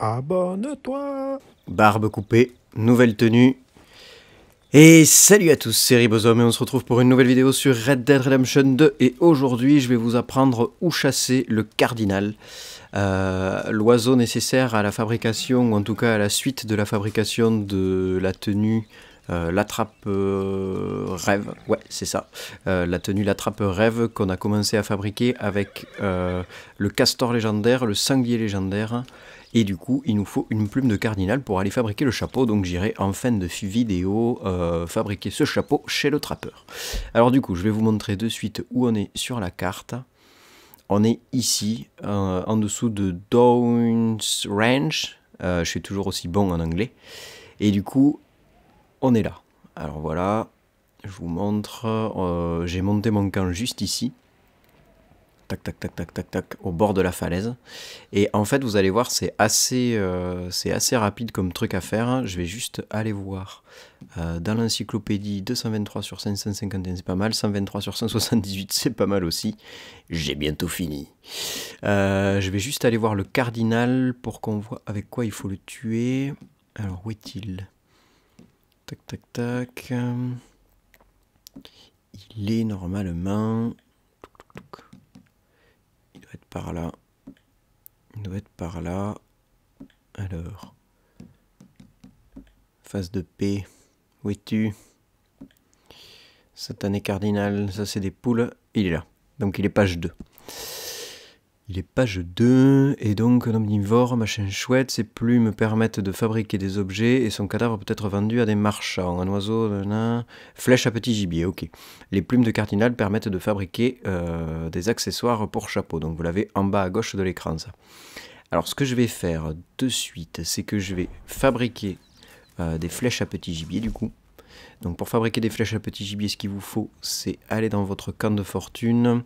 Abonne-toi Barbe coupée, nouvelle tenue. Et salut à tous, c'est Ribosome et on se retrouve pour une nouvelle vidéo sur Red Dead Redemption 2 et aujourd'hui je vais vous apprendre où chasser le cardinal, euh, l'oiseau nécessaire à la fabrication ou en tout cas à la suite de la fabrication de la tenue euh, l'attrape euh, rêve, ouais c'est ça, la tenue l'attrape rêve qu'on a commencé à fabriquer avec le castor légendaire, le sanglier légendaire et du coup, il nous faut une plume de cardinal pour aller fabriquer le chapeau. Donc j'irai en fin de vidéo euh, fabriquer ce chapeau chez le trappeur. Alors du coup, je vais vous montrer de suite où on est sur la carte. On est ici, euh, en dessous de Downs Ranch. Euh, je suis toujours aussi bon en anglais. Et du coup, on est là. Alors voilà, je vous montre. J'ai monté mon camp juste ici tac, tac, tac, tac, tac, tac, au bord de la falaise. Et en fait, vous allez voir, c'est assez, euh, c'est assez rapide comme truc à faire. Hein. Je vais juste aller voir euh, dans l'encyclopédie 223 sur 551, c'est pas mal. 123 sur 178, c'est pas mal aussi. J'ai bientôt fini. Euh, je vais juste aller voir le cardinal pour qu'on voit avec quoi il faut le tuer. Alors, où est-il Tac, tac, tac. Il est normalement par là. Il doit être par là. Alors. Face de paix, Où es-tu Satané cardinal, ça c'est des poules. Il est là. Donc il est page 2. Il est page 2, et donc un omnivore, machin chouette, ses plumes permettent de fabriquer des objets et son cadavre peut être vendu à des marchands. Un oiseau, un flèche à petit gibier, ok. Les plumes de cardinal permettent de fabriquer euh, des accessoires pour chapeau, donc vous l'avez en bas à gauche de l'écran ça. Alors ce que je vais faire de suite, c'est que je vais fabriquer euh, des flèches à petit gibier du coup. Donc pour fabriquer des flèches à petit gibier, ce qu'il vous faut, c'est aller dans votre camp de fortune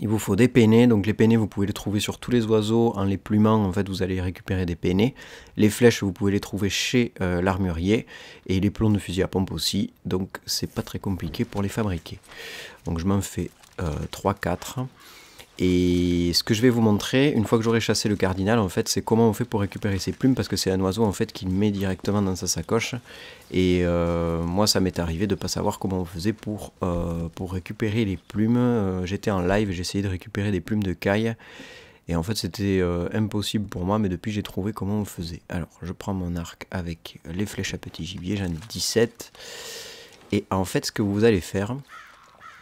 il vous faut des peinés. Donc les peinés, vous pouvez les trouver sur tous les oiseaux. En les plumant, en fait, vous allez récupérer des peinés. Les flèches, vous pouvez les trouver chez euh, l'armurier. Et les plombs de fusil à pompe aussi. Donc c'est pas très compliqué pour les fabriquer. Donc je m'en fais 3-4. Euh, et ce que je vais vous montrer, une fois que j'aurai chassé le cardinal, en fait, c'est comment on fait pour récupérer ses plumes, parce que c'est un oiseau en fait qu'il met directement dans sa sacoche. Et euh, moi, ça m'est arrivé de pas savoir comment on faisait pour, euh, pour récupérer les plumes. Euh, j'étais en live, essayé de récupérer des plumes de caille. Et en fait, c'était impossible pour moi, mais depuis, j'ai trouvé comment on faisait. Alors, je prends mon arc avec les flèches à petit gibier, j'en ai 17. Et en fait, ce que vous allez faire,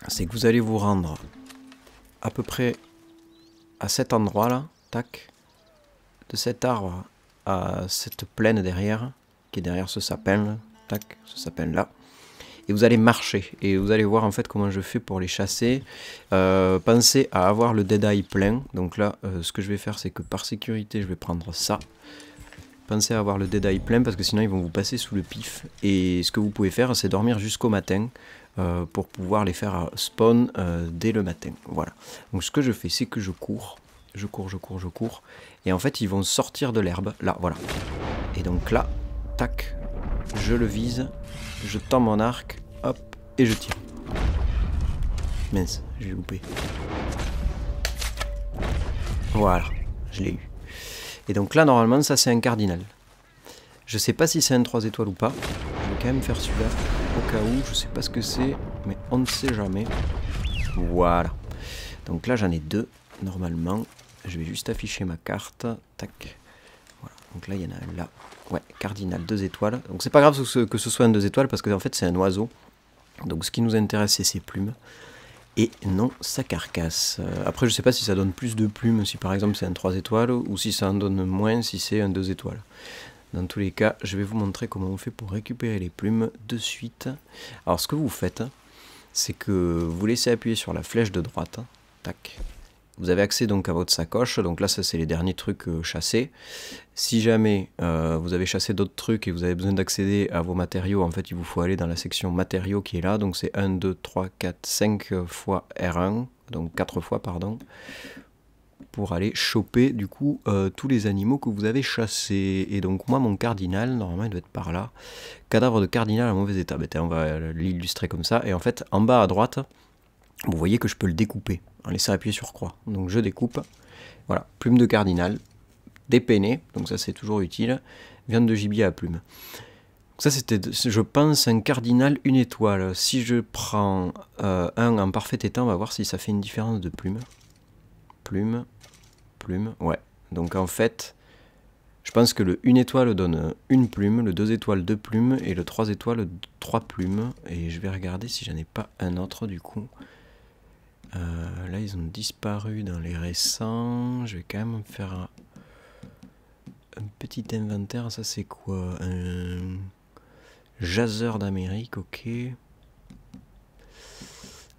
c'est que vous allez vous rendre à peu près à cet endroit là, tac, de cet arbre à cette plaine derrière, qui est derrière ce sapin, tac, ce sapin là. Et vous allez marcher et vous allez voir en fait comment je fais pour les chasser. Euh, pensez à avoir le dead eye plein. Donc là, euh, ce que je vais faire, c'est que par sécurité, je vais prendre ça. Pensez à avoir le dead eye plein parce que sinon ils vont vous passer sous le pif. Et ce que vous pouvez faire, c'est dormir jusqu'au matin. Euh, pour pouvoir les faire euh, spawn euh, dès le matin. Voilà. Donc ce que je fais, c'est que je cours, je cours, je cours, je cours. Et en fait, ils vont sortir de l'herbe. Là, voilà. Et donc là, tac, je le vise, je tends mon arc, hop, et je tire. Mince, j'ai loupé. Voilà, je l'ai eu. Et donc là, normalement, ça c'est un cardinal. Je sais pas si c'est un 3 étoiles ou pas. Je vais quand même faire celui-là au cas où, je sais pas ce que c'est, mais on ne sait jamais. Voilà. Donc là j'en ai deux, normalement. Je vais juste afficher ma carte. Tac. Voilà. Donc là il y en a un là. Ouais, cardinal, deux étoiles. Donc c'est pas grave que ce soit un deux étoiles parce que en fait c'est un oiseau. Donc ce qui nous intéresse c'est ses plumes et non sa carcasse. Euh, après je sais pas si ça donne plus de plumes si par exemple c'est un 3 étoiles ou si ça en donne moins si c'est un 2 étoiles. Dans tous les cas, je vais vous montrer comment on fait pour récupérer les plumes de suite. Alors ce que vous faites, c'est que vous laissez appuyer sur la flèche de droite. Tac. Vous avez accès donc à votre sacoche. Donc là, ça c'est les derniers trucs euh, chassés. Si jamais euh, vous avez chassé d'autres trucs et vous avez besoin d'accéder à vos matériaux, en fait, il vous faut aller dans la section matériaux qui est là. Donc c'est 1, 2, 3, 4, 5 fois R1. Donc 4 fois, pardon pour aller choper du coup euh, tous les animaux que vous avez chassés. Et donc moi mon cardinal, normalement il doit être par là. Cadavre de cardinal en mauvais état. Ben, on va l'illustrer comme ça. Et en fait en bas à droite, vous voyez que je peux le découper en laissant appuyer sur croix. Donc je découpe. Voilà, plume de cardinal, dépeiné, donc ça c'est toujours utile. Viande de gibier à plume. Ça, c'était, je pense, un cardinal, une étoile. Si je prends euh, un en parfait état, on va voir si ça fait une différence de plume plume, plume, ouais. Donc en fait, je pense que le 1 étoile donne une plume, le 2 étoiles 2 plumes et le 3 étoiles 3 plumes. Et je vais regarder si j'en ai pas un autre du coup. Euh, là ils ont disparu dans les récents. Je vais quand même faire un, petit inventaire. Ça c'est quoi Un jaseur d'Amérique, ok.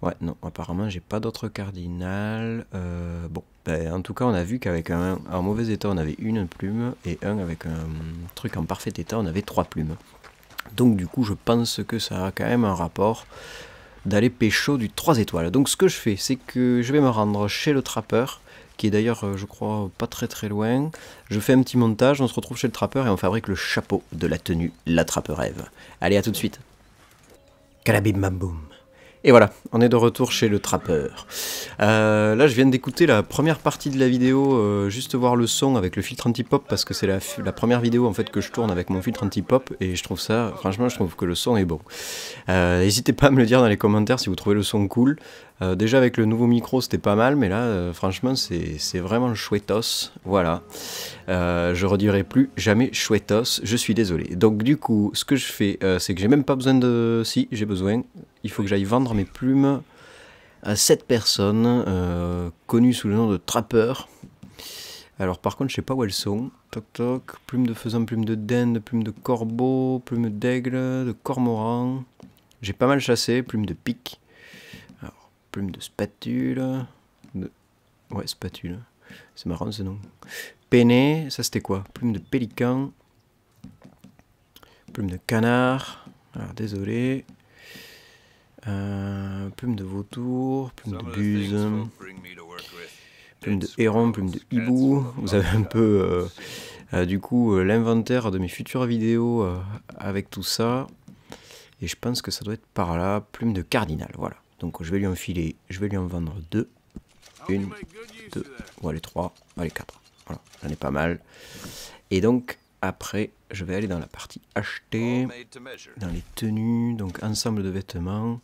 Ouais, non, apparemment, j'ai pas d'autre cardinal. Euh, bon, ben, en tout cas, on a vu qu'avec un en mauvais état, on avait une plume, et un avec un truc en parfait état, on avait trois plumes. Donc, du coup, je pense que ça a quand même un rapport d'aller pécho du 3 étoiles. Donc, ce que je fais, c'est que je vais me rendre chez le trappeur, qui est d'ailleurs, euh, je crois, pas très très loin. Je fais un petit montage, on se retrouve chez le trappeur et on fabrique le chapeau de la tenue La Trappe Rêve. Allez, à tout de suite. Calabim et voilà, on est de retour chez le trappeur. Euh, là, je viens d'écouter la première partie de la vidéo, euh, juste voir le son avec le filtre anti-pop, parce que c'est la, première vidéo en fait que je tourne avec mon filtre anti-pop, et je trouve ça, franchement, je trouve que le son est bon. Euh, n'hésitez pas à me le dire dans les commentaires si vous trouvez le son cool. déjà avec le nouveau micro, c'était pas mal, mais là, franchement, c'est vraiment chouettos. Voilà. je redirai plus jamais chouettos, je suis désolé. Donc, du coup, ce que je fais, c'est que j'ai même pas besoin de... Si, j'ai besoin il faut que j'aille vendre mes plumes à cette personne euh, connue sous le nom de trappeur. Alors par contre, je sais pas où elles sont. Toc toc, plume de faisan, plume de dinde, plume de corbeau, plume d'aigle, de cormoran. J'ai pas mal chassé, plume de pique. Alors, plume de spatule. Ouais, spatule. C'est marrant ce nom. Peiné, ça c'était quoi Plume de pélican. Plume de canard. Alors désolé. Euh, plume de vautour, plume de buse, plume de héron, plume de hibou. Vous avez un peu, euh, euh, du coup, l'inventaire de mes futures vidéos avec tout ça. Et je pense que ça doit être par là, plume de cardinal, voilà. Donc je vais lui en filer, je vais lui en vendre deux. Une, deux, ou allez trois, allez quatre. Voilà, j'en ai pas mal. Et donc, après, je vais aller dans la partie acheter, dans les tenues, donc ensemble de vêtements,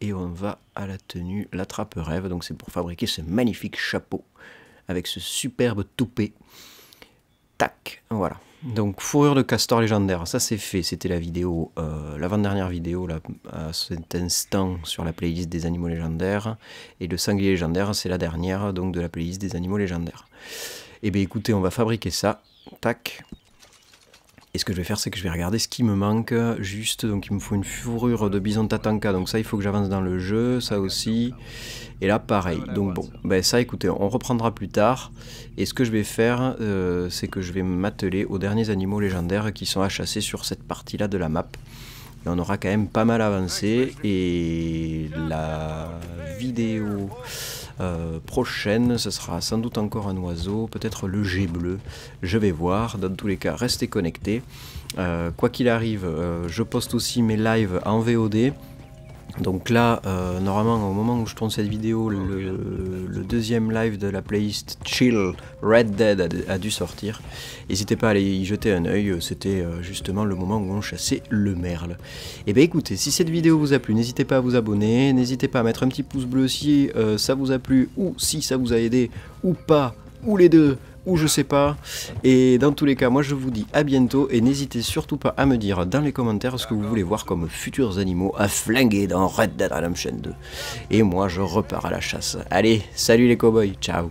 et on va à la tenue, lattrape rêve, donc c'est pour fabriquer ce magnifique chapeau avec ce superbe toupet. Tac, voilà. Donc fourrure de castor légendaire, ça c'est fait, c'était la vidéo, euh, l'avant-dernière vidéo là, à cet instant sur la playlist des animaux légendaires. Et le sanglier légendaire, c'est la dernière donc de la playlist des animaux légendaires. Eh bien écoutez, on va fabriquer ça. Tac. Et ce que je vais faire, c'est que je vais regarder ce qui me manque juste. Donc il me faut une fourrure de bison tatanka. Donc ça, il faut que j'avance dans le jeu, ça aussi. Et là, pareil. Donc bon, ben ça, écoutez, on reprendra plus tard. Et ce que je vais faire, euh, c'est que je vais m'atteler aux derniers animaux légendaires qui sont à chasser sur cette partie-là de la map. Et on aura quand même pas mal avancé. Et la vidéo euh, prochaine. Ce sera sans doute encore un oiseau, peut-être le G bleu. Je vais voir. Dans tous les cas, restez connectés. Euh, quoi qu'il arrive, euh, je poste aussi mes lives en VOD. Donc là, euh, normalement, au moment où je tourne cette vidéo, le, deuxième live de la playlist Chill Red Dead a, dû sortir. N'hésitez pas à aller y jeter un oeil, c'était euh, justement le moment où on chassait le merle. Et eh bien écoutez, si cette vidéo vous a plu, n'hésitez pas à vous abonner, n'hésitez pas à mettre un petit pouce bleu si euh, ça vous a plu, ou si ça vous a aidé, ou pas, ou les deux ou je sais pas. Et dans tous les cas, moi je vous dis à bientôt et n'hésitez surtout pas à me dire dans les commentaires ce que vous voulez voir comme futurs animaux à flinguer dans Red Dead Redemption 2. Et moi je repars à la chasse. Allez, salut les cowboys, ciao